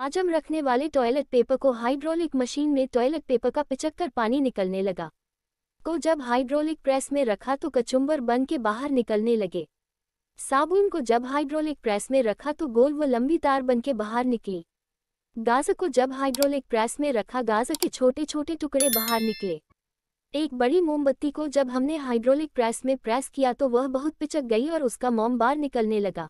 आज हम रखने वाले टॉयलेट पेपर को हाइड्रोलिक मशीन में टॉयलेट पेपर का पिचककर पानी निकलने लगा को जब हाइड्रोलिक प्रेस में रखा तो कचुम्बर बन के बाहर निकलने लगे साबुन को जब हाइड्रोलिक प्रेस में रखा तो गोल व लंबी तार बन के बाहर निकली गाज को जब हाइड्रोलिक प्रेस में रखा गाज के छोटे छोटे टुकड़े बाहर निकले एक बड़ी मोमबत्ती को जब हमने हाइड्रोलिक प्रेस में प्रेस किया तो वह बहुत पिचक गई और उसका मोम बाहर निकलने लगा